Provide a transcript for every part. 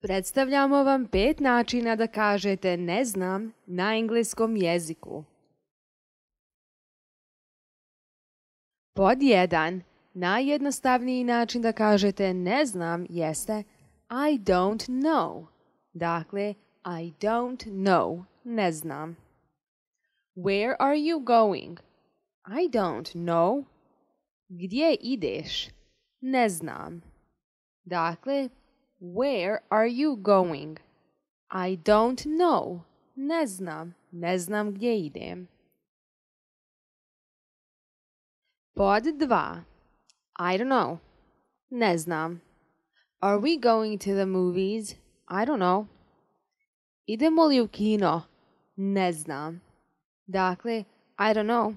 Predstavljamo vam pet načina da kažete ne znam na engleskom jeziku. Pod 1. Najjednostavniji način da kažete ne znam jeste I don't know. Dakle, I don't know. Ne znam. Where are you going? I don't know. Gdje ideš? Ne znam. Dakle, Where are you going? I don't know. Ne znam. Ne znam gdje idem. Pod dva. I don't know. Ne znam. Are we going to the movies? I don't know. Idemo li u kino? Ne znam. Dakle, I don't know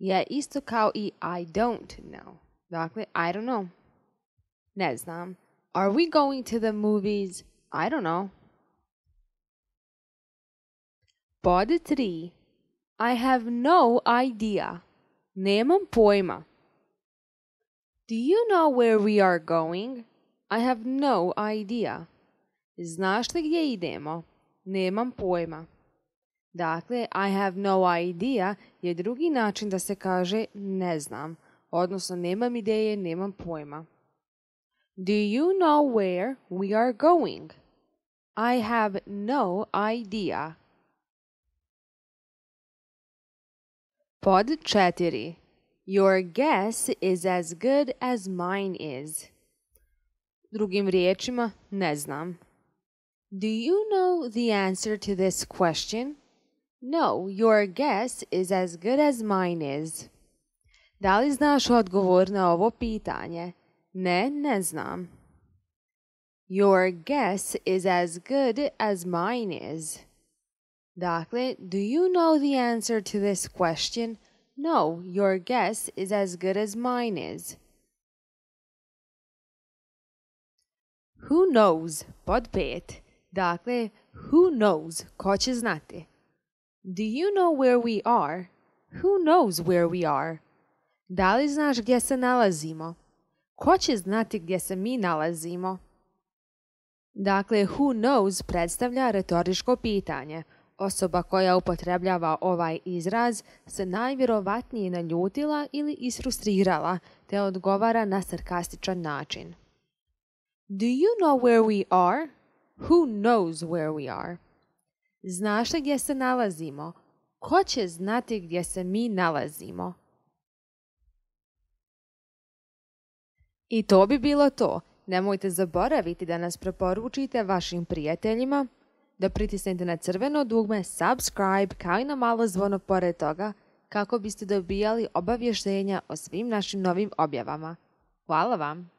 je isto kao i I don't know. Dakle, I don't know. Ne znam. Are we going to the movies? I don't know. Pod 3. I have no idea. Nemam pojma. Do you know where we are going? I have no idea. Znaš li gdje idemo? Nemam pojma. Dakle, I have no idea je drugi način da se kaže ne znam, odnosno nemam ideje, nemam pojma. Do you know where we are going? I have no idea. Pod četiri. Your guess is as good as mine is. Drugim riječima, ne znam. Do you know the answer to this question? No, your guess is as good as mine is. Da li znaš odgovor na ovo pitanje? Ne ne znam. Your guess is as good as mine is. Dakle, do you know the answer to this question? No, your guess is as good as mine is. Who knows? Podpet. Dakle, who knows? Ko će znati? Do you know where we are? Who knows where we are? Da li znaš gdje se nalazimo? Ko će znati gdje se mi nalazimo? Dakle, who knows predstavlja retoriško pitanje. Osoba koja upotrebljava ovaj izraz se najvjerovatnije naljutila ili isfrustrirala te odgovara na sarkastičan način. Do you know where we are? Who knows where we are? Znaš li gdje se nalazimo? Ko će znati gdje se mi nalazimo? I to bi bilo to. Nemojte zaboraviti da nas preporučite vašim prijateljima, da pritisnete na crveno dugme subscribe kao i na malo zvono pored toga kako biste dobijali obavještenja o svim našim novim objavama. Hvala vam!